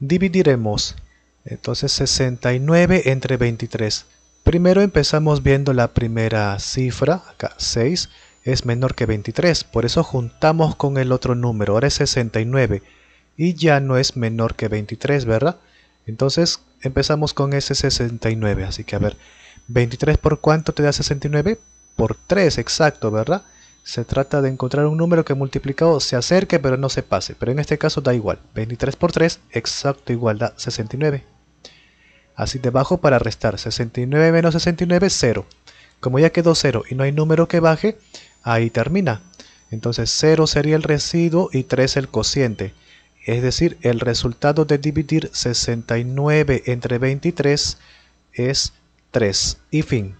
dividiremos entonces 69 entre 23. Primero empezamos viendo la primera cifra, acá 6 es menor que 23, por eso juntamos con el otro número, ahora es 69 y ya no es menor que 23, ¿verdad? Entonces empezamos con ese 69, así que a ver, 23 por cuánto te da 69? Por 3, exacto, ¿verdad? Se trata de encontrar un número que multiplicado se acerque pero no se pase, pero en este caso da igual, 23 por 3, exacto igual da 69. Así debajo para restar, 69 menos 69, 0. Como ya quedó 0 y no hay número que baje, ahí termina. Entonces 0 sería el residuo y 3 el cociente. Es decir, el resultado de dividir 69 entre 23 es 3. Y fin.